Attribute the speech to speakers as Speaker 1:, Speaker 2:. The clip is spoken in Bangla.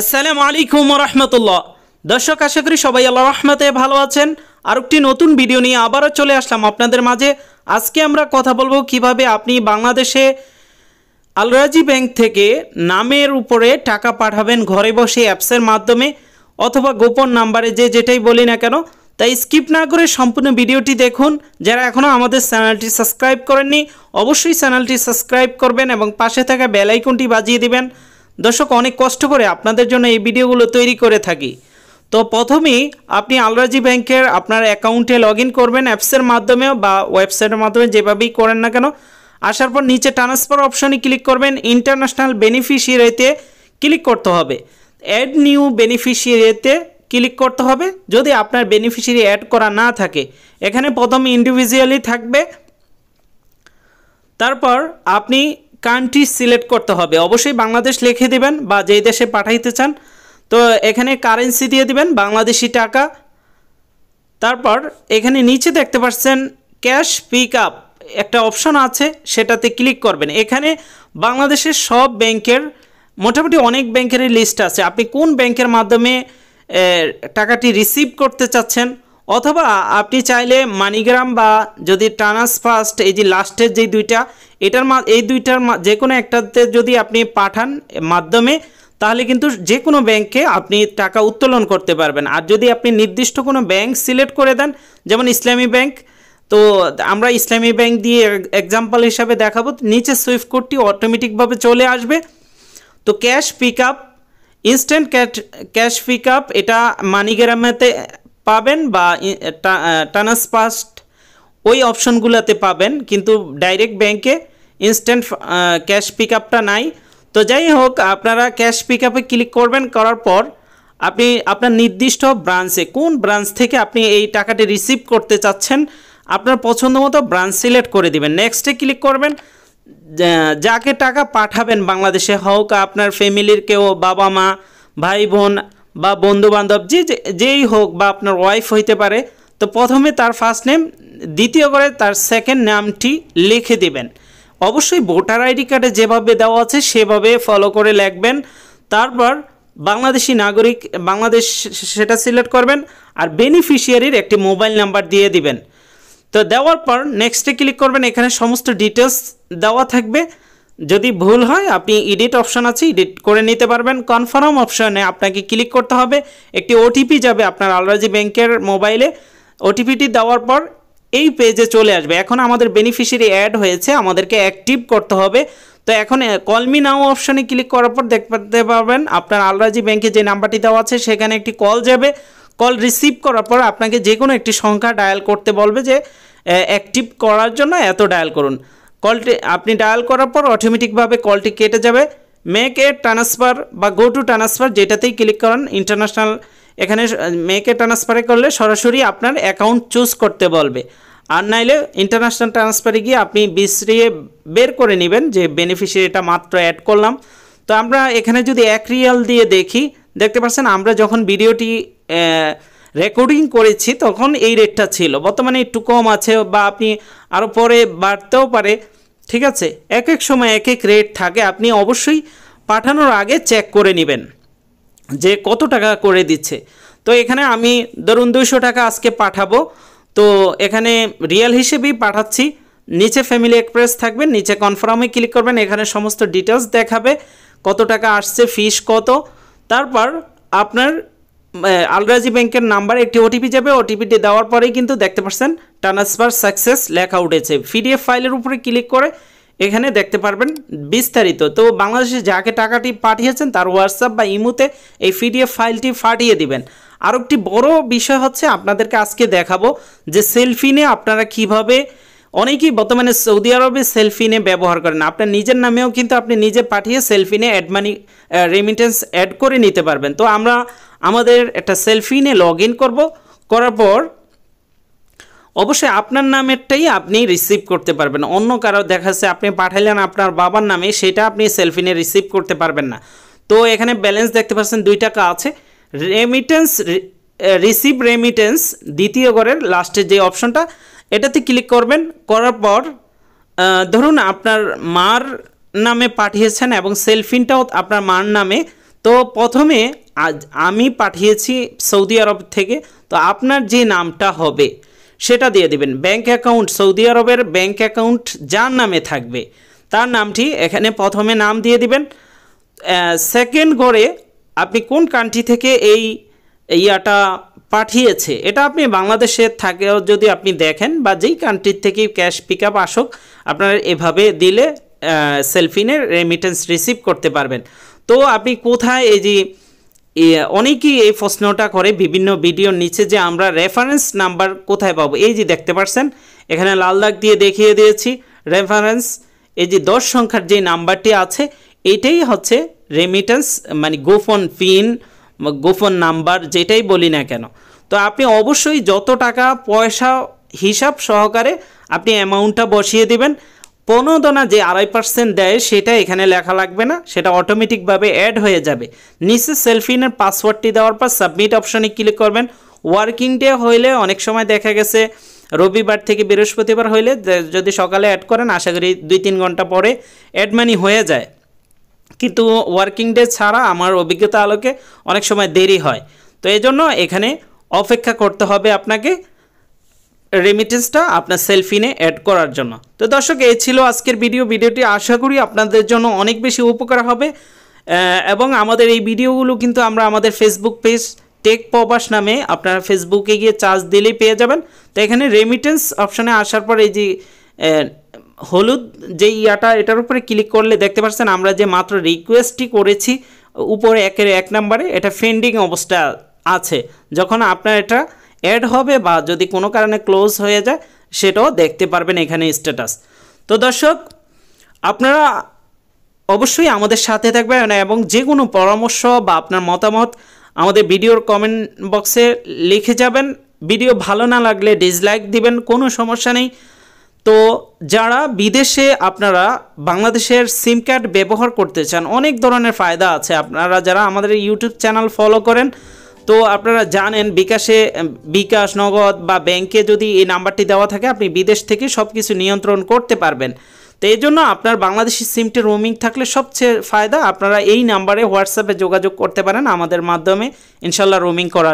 Speaker 1: আসসালামু আলাইকুম রহমতুল্লাহ দর্শক আশা করি সবাই আল্লাহ রহমতে ভালো আছেন আর একটি নতুন ভিডিও নিয়ে আবারও চলে আসলাম আপনাদের মাঝে আজকে আমরা কথা বলবো কিভাবে আপনি বাংলাদেশে আলরাজি ব্যাংক থেকে নামের উপরে টাকা পাঠাবেন ঘরে বসে অ্যাপসের মাধ্যমে অথবা গোপন নাম্বারে যে যেটাই বলি না কেন তাই স্কিপ না করে সম্পূর্ণ ভিডিওটি দেখুন যারা এখনও আমাদের চ্যানেলটি সাবস্ক্রাইব করেননি অবশ্যই চ্যানেলটি সাবস্ক্রাইব করবেন এবং পাশে থাকা বেল আইকনটি বাজিয়ে দিবেন দর্শক অনেক কষ্ট করে আপনাদের জন্য এই ভিডিওগুলো তৈরি করে থাকি তো প্রথমেই আপনি আলরাজি ব্যাংকের আপনার অ্যাকাউন্টে লগ করবেন অ্যাপসের মাধ্যমে বা ওয়েবসাইটের মাধ্যমে যেভাবেই করেন না কেন আসার পর নিচে ট্রান্সফার অপশনে ক্লিক করবেন ইন্টারন্যাশনাল বেনিফিশিয়ারিতে ক্লিক করতে হবে অ্যাড নিউ বেনিফিশিয়ারিতে ক্লিক করতে হবে যদি আপনার বেনিফিশিয়ারি অ্যাড করা না থাকে এখানে প্রথম ইন্ডিভিজুয়ালি থাকবে তারপর আপনি কান্ট্রি সিলেক্ট করতে হবে অবশ্যই বাংলাদেশ লিখে দিবেন বা যেই দেশে পাঠাইতে চান তো এখানে কারেন্সি দিয়ে দিবেন বাংলাদেশি টাকা তারপর এখানে নিচে দেখতে পাচ্ছেন ক্যাশ পিক আপ একটা অপশন আছে সেটাতে ক্লিক করবেন এখানে বাংলাদেশের সব ব্যাংকের মোটামুটি অনেক ব্যাংকেরই লিস্ট আছে আপনি কোন ব্যাংকের মাধ্যমে টাকাটি রিসিভ করতে চাচ্ছেন অথবা আপনি চাইলে মানিগ্রাম বা যদি টানাস ফার্স্ট এই যে লাস্টের যে দুইটা এটার মা এই দুইটার যে কোনো একটাতে যদি আপনি পাঠান মাধ্যমে তাহলে কিন্তু যে কোনো ব্যাংকে আপনি টাকা উত্তোলন করতে পারবেন আর যদি আপনি নির্দিষ্ট কোনো ব্যাংক সিলেক্ট করে দেন যেমন ইসলামী ব্যাংক তো আমরা ইসলামী ব্যাংক দিয়ে এক্সাম্পল হিসাবে দেখাবো নিচে সুইফট কোডটি অটোমেটিকভাবে চলে আসবে তো cash pick up instant cash pick up এটা মানিগ্রামেতে পাবেন বা ট্রান্সফার্স্ট ওই অপশনগুলোতে পাবেন কিন্তু ডাইরেক্ট ব্যাংকে ইনস্ট্যান্ট ক্যাশ পিক নাই তো যাই হোক আপনারা ক্যাশ পিক আপে ক্লিক করবেন করার পর আপনি আপনার নির্দিষ্ট ব্রাঞ্চে কোন ব্রাঞ্চ থেকে আপনি এই টাকাটি রিসিভ করতে চাচ্ছেন আপনার পছন্দ মতো ব্রাঞ্চ সিলেক্ট করে দিবেন নেক্সটে ক্লিক করবেন যাকে টাকা পাঠাবেন বাংলাদেশে হোক আপনার ফ্যামিলির কেউ বাবা মা ভাই বোন বা বন্ধুবান্ধব যে যেই হোক বা আপনার ওয়াইফ হইতে পারে তো প্রথমে তার ফার্স্ট নেম দ্বিতীয় করে তার সেকেন্ড নামটি লিখে দিবেন অবশ্যই ভোটার আইডি কার্ডে যেভাবে দেওয়া আছে সেভাবে ফলো করে লিখবেন তারপর বাংলাদেশি নাগরিক বাংলাদেশ সেটা সিলেক্ট করবেন আর বেনিফিশিয়ারির একটি মোবাইল নাম্বার দিয়ে দিবেন তো দেওয়ার পর নেক্সটে ক্লিক করবেন এখানে সমস্ত ডিটেলস দেওয়া থাকবে যদি ভুল হয় আপনি এডিট অপশন আছে এডিট করে নিতে পারবেন কনফার্ম অপশনে আপনাকে ক্লিক করতে হবে একটি ওটিপি যাবে আপনার আলরাজি ব্যাংকের মোবাইলে ওটিপিটি দেওয়ার পর এই পেজে চলে আসবে এখন আমাদের বেনিফিশিয়ারি অ্যাড হয়েছে আমাদেরকে অ্যাক্টিভ করতে হবে তো এখন কলমি নাও অপশনে ক্লিক করার পর দেখতে পাবেন আপনার আলরাজি ব্যাংকে যে নাম্বারটি দেওয়া আছে সেখানে একটি কল যাবে কল রিসিভ করার পর আপনাকে যে কোনো একটি সংখ্যা ডায়াল করতে বলবে যে অ্যাক্টিভ করার জন্য এত ডায়াল করুন কলটি আপনি ডায়াল করার পর অটোমেটিকভাবে কলটি কেটে যাবে মেক এ ট্রান্সফার বা গো টু ট্রান্সফার যেটাতেই ক্লিক করেন ইন্টারন্যাশনাল এখানে মেক এ ট্রান্সফারে করলে সরাসরি আপনার অ্যাকাউন্ট চুজ করতে বলবে আর নাইলে ইন্টারন্যাশনাল ট্রান্সফারে গিয়ে আপনি বিশ্রিয়ে বের করে নেবেন যে বেনিফিশিয়ারিটা মাত্র অ্যাড করলাম তো আমরা এখানে যদি এক রিয়াল দিয়ে দেখি দেখতে পাচ্ছেন আমরা যখন ভিডিওটি রেকর্ডিং করেছি তখন এই রেটটা ছিল বর্তমানে একটু কম আছে বা আপনি আরও পরে বাড়তেও পারে ঠিক আছে এক এক সময় এক এক রেট থাকে আপনি অবশ্যই পাঠানোর আগে চেক করে নেবেন যে কত টাকা করে দিচ্ছে তো এখানে আমি ধরুন দুইশো টাকা আজকে পাঠাবো তো এখানে রিয়েল হিসেবেই পাঠাচ্ছি নিচে ফ্যামিলি এক্সপ্রেস থাকবে নিচে কনফার্মে ক্লিক করবেন এখানে সমস্ত ডিটেলস দেখাবে কত টাকা আসছে ফিস কত তারপর আপনার আলরাজি ব্যাংকের নাম্বার একটি ওটিপি যাবে ওটিপিটি দেওয়ার পরেই কিন্তু দেখতে পাচ্ছেন ট্রান্সফার সাকসেস লেখা উঠেছে পিডিএফ ফাইলের উপরে ক্লিক করে এখানে দেখতে পারবেন বিস্তারিত তো বাংলাদেশে যাকে টাকাটি পাঠিয়েছেন তার হোয়াটসঅ্যাপ বা ইমুতে এই পিডিএফ ফাইলটি ফাটিয়ে দিবেন আর একটি বড় বিষয় হচ্ছে আপনাদেরকে আজকে দেখাবো যে সেলফি নিয়ে আপনারা কিভাবে অনেকেই বর্তমানে সৌদি আরবে সেলফি নিয়ে ব্যবহার করেন আপনার নিজের নামেও কিন্তু আপনি নিজে পাঠিয়ে সেলফিনে অ্যাড মানি রেমিটেন্স অ্যাড করে নিতে পারবেন তো আমরা আমাদের একটা সেলফি নিয়ে লগ ইন করবো করার পর অবশ্যই আপনার নামেরটাই আপনি রিসিভ করতে পারবেন অন্য কারো দেখাচ্ছে আপনি পাঠাইলেন আপনার বাবার নামে সেটা আপনি সেলফিনে রিসিভ করতে পারবেন না তো এখানে ব্যালেন্স দেখতে পাচ্ছেন দুই টাকা আছে রেমিটেন্স রিসিভ রেমিটেন্স দ্বিতীয় ঘরের লাস্টের যে অপশনটা এটাতে ক্লিক করবেন করার পর ধরুন আপনার মার নামে পাঠিয়েছেন এবং সেলফিনটাও আপনার মার নামে তো প্রথমে আজ আমি পাঠিয়েছি সৌদি আরব থেকে তো আপনার যে নামটা হবে সেটা দিয়ে দিবেন ব্যাঙ্ক অ্যাকাউন্ট সৌদি আরবের ব্যাঙ্ক অ্যাকাউন্ট যার নামে থাকবে তার নামটি এখানে প্রথমে নাম দিয়ে দিবেন সেকেন্ড গড়ে আপনি কোন কান্ট্রি থেকে এই ইয়াটা পাঠিয়েছে এটা আপনি বাংলাদেশে থাকেও যদি আপনি দেখেন বা যেই কান্ট্রির থেকে ক্যাশ পিক আপ আসুক আপনার এভাবে দিলে সেলফিনের রেমিটেন্স রিসিভ করতে পারবেন তো আপনি কোথায় এই যে অনেকেই এই প্রশ্নটা করে বিভিন্ন ভিডিওর নিচে যে আমরা রেফারেন্স নাম্বার কোথায় পাবো এই যে দেখতে পাচ্ছেন এখানে লাল দাগ দিয়ে দেখিয়ে দিয়েছি রেফারেন্স এই যে দশ সংখ্যার যে নাম্বারটি আছে এটাই হচ্ছে রেমিটেন্স মানে গোপন পিন গোপন নাম্বার যেটাই বলি না কেন তো আপনি অবশ্যই যত টাকা পয়সা হিসাব সহকারে আপনি অ্যামাউন্টটা বসিয়ে দিবেন প্রণোদনা যে আড়াই পার্সেন্ট দেয় সেটা এখানে লেখা লাগবে না সেটা অটোমেটিকভাবে অ্যাড হয়ে যাবে নিচে সেলফিনের পাসওয়ার্ডটি দেওয়ার পর সাবমিট অপশানে ক্লিক করবেন ওয়ার্কিং ডে হইলে অনেক সময় দেখা গেছে রবিবার থেকে বৃহস্পতিবার হইলে যদি সকালে অ্যাড করেন আশা করি দুই তিন ঘন্টা পরে অ্যাডমানি হয়ে যায় কিন্তু ওয়ার্কিং ডে ছাড়া আমার অভিজ্ঞতা আলোকে অনেক সময় দেরি হয় তো এই জন্য এখানে অপেক্ষা করতে হবে আপনাকে রেমিটেন্সটা আপনার সেলফিনে অ্যাড করার জন্য তো দর্শক এই ছিল আজকের ভিডিও ভিডিওটি আশা করি আপনাদের জন্য অনেক বেশি উপকার হবে এবং আমাদের এই ভিডিওগুলো কিন্তু আমরা আমাদের ফেসবুক পেজ টেক পবাস নামে আপনারা ফেসবুকে গিয়ে চার্জ দিলেই পেয়ে যাবেন তো এখানে রেমিটেন্স অপশানে আসার পর এই যে হলুদ যে ইয়াটা এটার উপরে ক্লিক করলে দেখতে পাচ্ছেন আমরা যে মাত্র রিকোয়েস্টটি করেছি উপরে একের এক নাম্বারে এটা ফেন্ডিং অবস্থা আছে যখন আপনার এটা অ্যাড হবে বা যদি কোনো কারণে ক্লোজ হয়ে যায় সেটাও দেখতে পারবেন এখানে স্ট্যাটাস তো দর্শক আপনারা অবশ্যই আমাদের সাথে থাকবেন এবং যে কোনো পরামর্শ বা আপনার মতামত আমাদের ভিডিওর কমেন্ট বক্সে লিখে যাবেন ভিডিও ভালো না লাগলে ডিসলাইক দিবেন কোনো সমস্যা নেই তো যারা বিদেশে আপনারা বাংলাদেশের সিম কার্ড ব্যবহার করতে চান অনেক ধরনের ফায়দা আছে আপনারা যারা আমাদের ইউটিউব চ্যানেল ফলো করেন তো আপনারা জানেন বিকাশে বিকাশ নগদ বা ব্যাংকে যদি এই নাম্বারটি দেওয়া থাকে আপনি বিদেশ থেকে সব কিছু নিয়ন্ত্রণ করতে পারবেন তো এই জন্য আপনার বাংলাদেশি সিমটি রোমিং থাকলে সবচেয়ে ফায়দা আপনারা এই নাম্বারে হোয়াটসঅ্যাপে যোগাযোগ করতে পারেন আমাদের মাধ্যমে ইনশাল্লাহ রোমিং করার